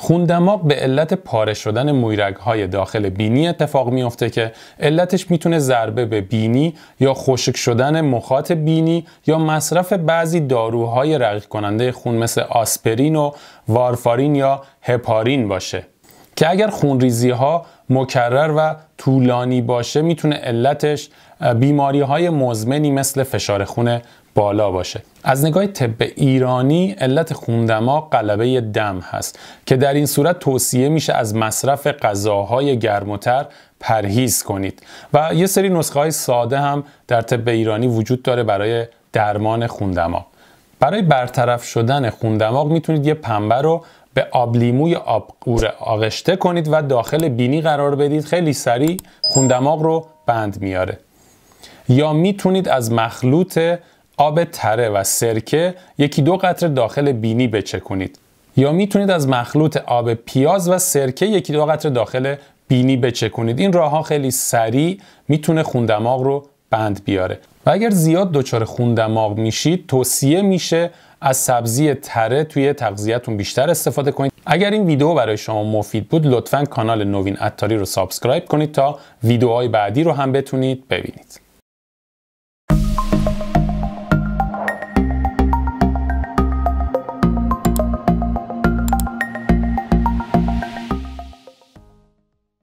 خون دماغ به علت پاره شدن مویرگ های داخل بینی اتفاق میافته که علتش میتونه ضربه به بینی یا خشک شدن مخاط بینی یا مصرف بعضی داروهای رقیق کننده خون مثل آسپرین و وارفارین یا هپارین باشه که اگر خونریزی ها مکرر و طولانی باشه میتونه علتش بیماری های مزمنی مثل فشار خون بالا باشه از نگاه طب ایرانی علت خوندما قلبه دم هست که در این صورت توصیه میشه از مصرف غذاهای گرمتر پرهیز کنید و یه سری نسخه های ساده هم در طب ایرانی وجود داره برای درمان خوندماغ برای برطرف شدن خوندماغ میتونید یه پنبه رو به آب لیمو یا آب قوره آغشته کنید و داخل بینی قرار بدید خیلی سریع خوندماغ رو بند میاره یا میتونید از مخلوط آب تره و سرکه یکی دو قطره داخل بینی بچکونید یا میتونید از مخلوط آب پیاز و سرکه یکی دو قطره داخل بینی بچکونید این راه ها خیلی سریع میتونه خون رو بند بیاره و اگر زیاد دچار خون میشید توصیه میشه از سبزی تره توی تغذیهتون بیشتر استفاده کنید اگر این ویدیو برای شما مفید بود لطفا کانال نوین اتاری رو سابسکرایب کنید تا ویدیوهای بعدی رو هم بتونید ببینید